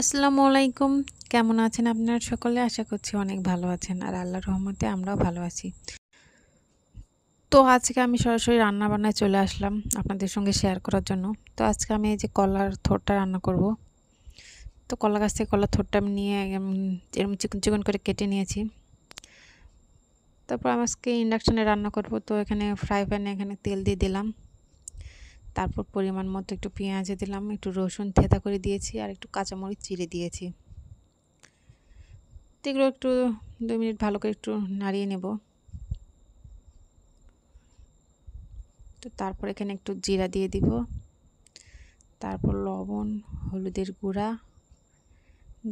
আসসালামু আলাইকুম কেমন আছেন আপনারা সকলে আশা করছি অনেক ভালো আছেন আর আল্লাহ রহমতে আমরাও ভালো আছি তো আজকে আমি সরাসরি রান্না বান্নায় চলে আসলাম আপনাদের সঙ্গে শেয়ার করার জন্য তো আজকে আমি এই যে কলার থোরটা রান্না করব তো কলা গাছ থেকে কলার থোরটা আমি নিয়ে এরকম চিকন চিকন করে কেটে নিয়েছি তারপর আমি আজকে ইন্ডাকশানে রান্না করব তো এখানে ফ্রাই প্যানে এখানে তেল দিয়ে দিলাম তারপর পরিমাণ মতো একটু পেঁয়াজে দিলাম একটু রসুন থেতা করে দিয়েছি আর একটু কাঁচামরিচ চিড়ে দিয়েছি এগুলো একটু দুই মিনিট ভালো করে একটু নাড়িয়ে নেব তো তারপর এখানে একটু জিরা দিয়ে দিব তারপর লবণ হলুদের গুঁড়া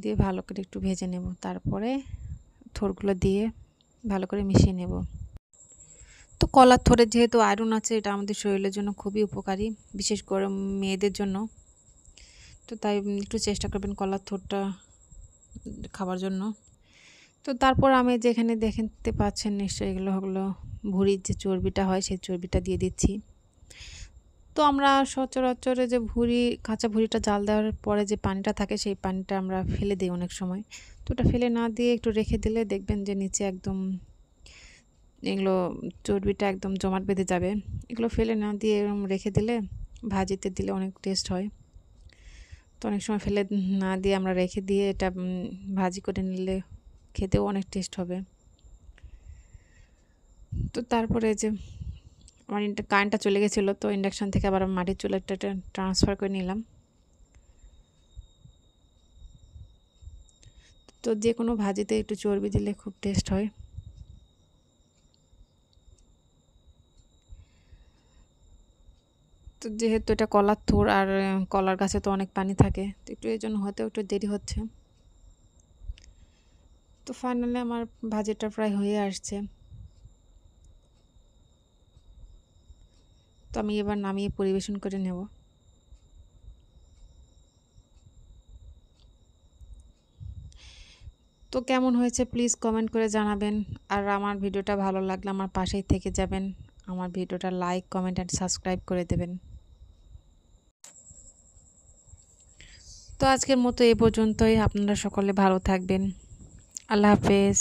দিয়ে ভালো করে একটু ভেজে নেব তারপরে থোরগুলো দিয়ে ভালো করে মিশিয়ে নেব তো কলার থরে যেহেতু আয়রন আছে এটা আমাদের শরীরের জন্য খুবই উপকারী বিশেষ করে মেয়েদের জন্য তো তাই একটু চেষ্টা করবেন কলার থরটা খাবার জন্য তো তারপর আমি যেখানে দেখতে পাচ্ছেন নিশ্চয়ই এগুলো হলো ভুঁড়ির যে চর্বিটা হয় সেই চর্বিটা দিয়ে দিচ্ছি তো আমরা সচরাচরে যে ভুঁড়ি কাঁচা ভুঁড়িটা জাল দেওয়ার পরে যে পানিটা থাকে সেই পানিটা আমরা ফেলে দিই অনেক সময় তো ওটা ফেলে না দিয়ে একটু রেখে দিলে দেখবেন যে নিচে একদম এগুলো চর্বিটা একদম জমাট বেঁধে যাবে এগুলো ফেলে না দিয়ে এরকম রেখে দিলে ভাজিতে দিলে অনেক টেস্ট হয় তো অনেক সময় ফেলে না দিয়ে আমরা রেখে দিয়ে এটা ভাজি করে নিলে খেতেও অনেক টেস্ট হবে তো তারপরে যে আমার কারেন্টটা চলে গেছিলো তো ইন্ডাকশান থেকে আবার মাটির চুলাটা ট্রান্সফার করে নিলাম তো যে কোনো ভাজিতে একটু চর্বি দিলে খুব টেস্ট হয় তো যেহেতু এটা কলার থোর আর কলার গাছে তো অনেক পানি থাকে তো একটু এই জন্য হয়তো একটু দেরি হচ্ছে তো ফাইনালি আমার ভাজিটা প্রায় হয়ে আসছে তো আমি এবার নামিয়ে পরিবেশন করে নেব তো কেমন হয়েছে প্লিজ কমেন্ট করে জানাবেন আর আমার ভিডিওটা ভালো লাগলে আমার পাশেই থেকে যাবেন আমার ভিডিওটা লাইক কমেন্ট অ্যান্ড সাবস্ক্রাইব করে দেবেন তো আজকের মতো এ পর্যন্তই আপনারা সকলে ভালো থাকবেন আল্লাহ হাফেজ